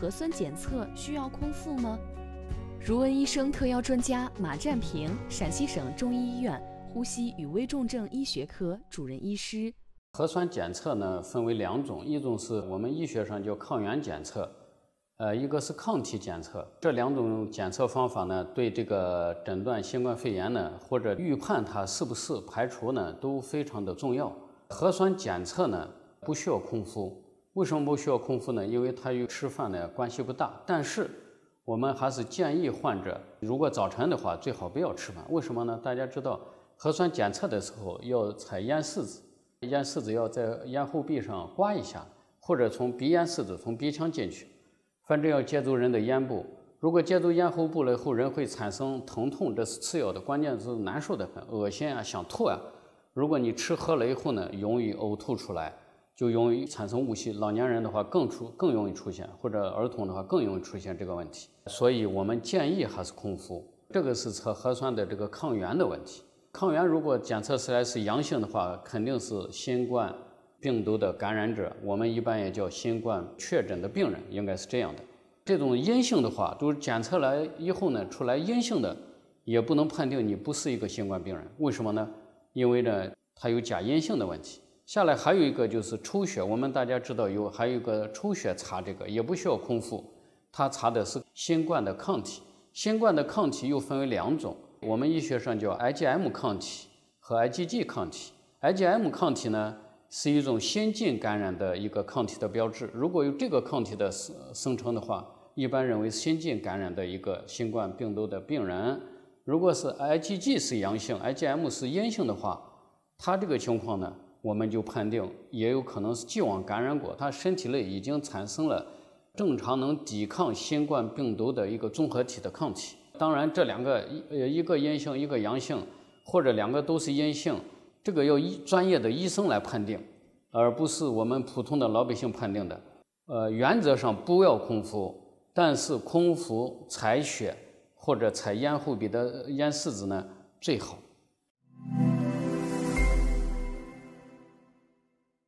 核酸检测需要空腹吗？如恩医生特邀专家马占平，陕西省中医医院呼吸与危重症医学科主任医师。核酸检测呢，分为两种，一种是我们医学上叫抗原检测，呃，一个是抗体检测。这两种检测方法呢，对这个诊断新冠肺炎呢，或者预判它是不是排除呢，都非常的重要核酸检测呢，不需要空腹。为什么不需要空腹呢？因为它与吃饭呢关系不大。但是，我们还是建议患者，如果早晨的话，最好不要吃饭。为什么呢？大家知道，核酸检测的时候要采咽拭子，咽拭子要在咽喉壁上刮一下，或者从鼻咽拭子从鼻腔进去，反正要接触人的咽部。如果接触咽喉部了以后，人会产生疼痛，这是次要的，关键是难受得很，恶心啊，想吐啊。如果你吃喝了以后呢，容易呕吐出来。就容易产生误吸，老年人的话更出更容易出现，或者儿童的话更容易出现这个问题。所以，我们建议还是空腹。这个是测核酸的这个抗原的问题。抗原如果检测出来是阳性的话，肯定是新冠病毒的感染者，我们一般也叫新冠确诊的病人，应该是这样的。这种阴性的话，都是检测来以后呢，出来阴性的，也不能判定你不是一个新冠病人。为什么呢？因为呢，它有假阴性的问题。下来还有一个就是抽血，我们大家知道有还有个抽血查这个也不需要空腹，他查的是新冠的抗体，新冠的抗体又分为两种，我们医学上叫 IgM 抗体和 IgG 抗体。IgM 抗体呢是一种先进感染的一个抗体的标志，如果有这个抗体的生成的话，一般认为先进感染的一个新冠病毒的病人，如果是 IgG 是阳性，IgM 是阴性的话，它这个情况呢？我们就判定，也有可能是既往感染过，他身体内已经产生了正常能抵抗新冠病毒的一个综合体的抗体。当然，这两个一呃一个阴性一个阳性，或者两个都是阴性，这个要医专业的医生来判定，而不是我们普通的老百姓判定的。呃，原则上不要空腹，但是空腹采血或者采咽后鼻的咽拭子呢最好。